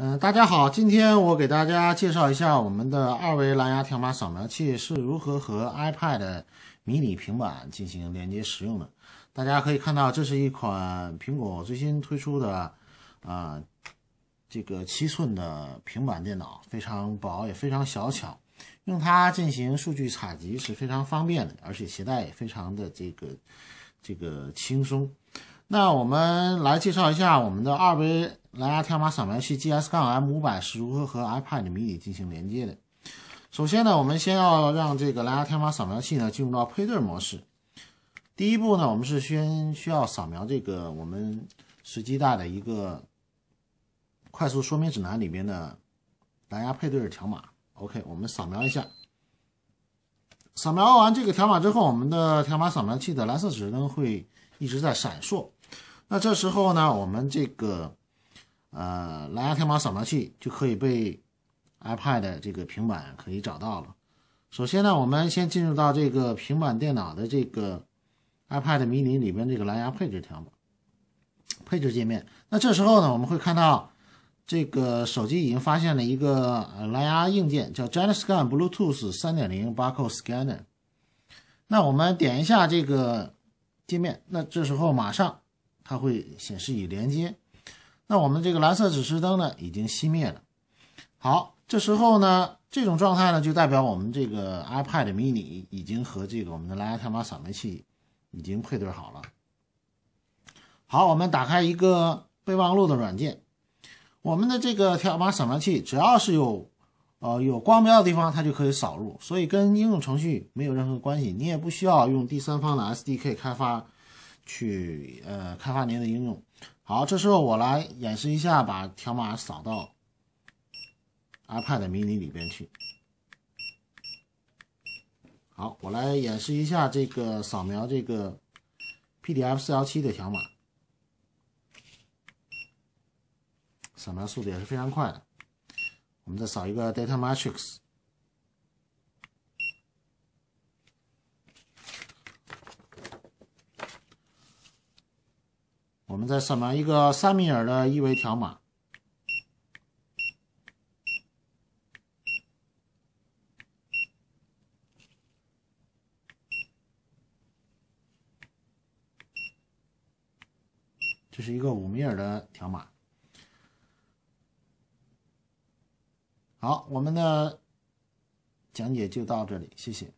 嗯，大家好，今天我给大家介绍一下我们的二维蓝牙条码扫描器是如何和 iPad 迷你平板进行连接使用的。大家可以看到，这是一款苹果最新推出的啊，这个七寸的平板电脑，非常薄也非常小巧，用它进行数据采集是非常方便的，而且携带也非常的这个这个轻松。那我们来介绍一下我们的二维蓝牙条码扫描器 GS- 杠 M 五百是如何和 iPad mini 进行连接的。首先呢，我们先要让这个蓝牙条码扫描器呢进入到配对模式。第一步呢，我们是先需要扫描这个我们实际带的一个快速说明指南里面的蓝牙配对条码。OK，我们扫描一下。扫描完这个条码之后，我们的条码扫描器的蓝色指示灯会。一直在闪烁，那这时候呢，我们这个呃蓝牙天码扫描器就可以被 iPad 的这个平板可以找到了。首先呢，我们先进入到这个平板电脑的这个 iPad mini 里边这个蓝牙配置条码配置界面。那这时候呢，我们会看到这个手机已经发现了一个蓝牙硬件，叫 JadeScan Bluetooth 3.0 Barcode Scanner。那我们点一下这个。界面，那这时候马上它会显示已连接，那我们这个蓝色指示灯呢已经熄灭了。好，这时候呢这种状态呢就代表我们这个 iPad mini 已经和这个我们的蓝牙条码扫描器已经配对好了。好，我们打开一个备忘录的软件，我们的这个条码扫描器只要是有。呃，有光标的地方，它就可以扫入，所以跟应用程序没有任何关系，你也不需要用第三方的 SDK 开发去呃开发您的应用。好，这时候我来演示一下，把条码扫到 iPad mini 里边去。好，我来演示一下这个扫描这个 PDF 四幺七的条码，扫描速度也是非常快的。我们再扫一个 Data Matrix，我们再扫描一个三米尔的一维条码，这是一个五米尔的条码。好，我们的讲解就到这里，谢谢。